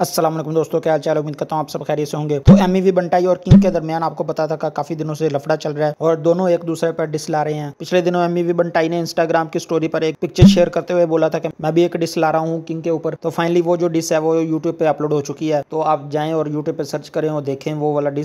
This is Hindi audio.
असलम दोस्तों क्या चाल उम्मीद करता हूँ आप सब खैरियत से होंगे तो एम वी e बंटाई और किंग के दरमियान आपको पता था का काफी दिनों से लफड़ा चल रहा है और दोनों एक दूसरे पर डिस ला रहे हैं पिछले दिनों एम वी e बंटाई ने इंस्टाग्राम की स्टोरी पर एक पिक्चर शेयर करते हुए बोला था कि मैं भी एक डिस ला रहा हूँ किंग के ऊपर तो फाइनली वो जो डिस है वो यूट्यूब पे अपलोड हो चुकी है तो आप जाए और यूट्यूब पे सर्च करें और देखें वो वाला डिस